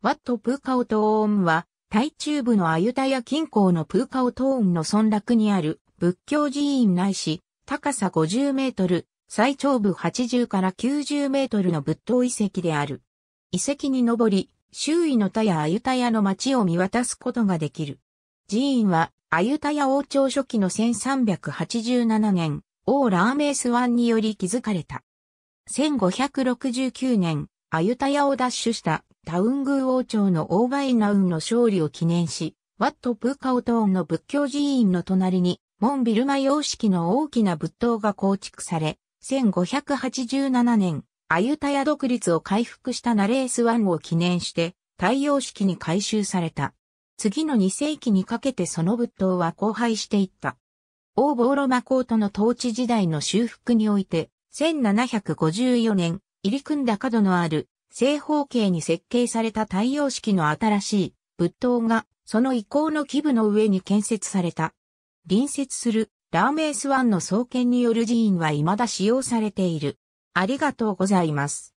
ワット・プーカオトーンは、タイ中部のアユタヤ近郊のプーカオトーンの村落にある仏教寺院内市、高さ50メートル、最長部80から90メートルの仏塔遺跡である。遺跡に登り、周囲の田ヤアユタヤの町を見渡すことができる。寺院は、アユタヤ王朝初期の1387年、王ラーメースワンにより築かれた。1569年、アユタヤを奪取したタウン宮王朝のオーバイナウンの勝利を記念し、ワット・プーカオトーンの仏教寺院の隣に、モンビルマ様式の大きな仏塔が構築され、1587年、アユタヤ独立を回復したナレースンを記念して、太陽式に改修された。次の2世紀にかけてその仏塔は荒廃していった。オーボーロマコートの統治時代の修復において、1754年、入り組んだ角のある正方形に設計された太陽式の新しい仏塔がその遺構の基部の上に建設された。隣接するラーメイスワンの創建による寺院は未だ使用されている。ありがとうございます。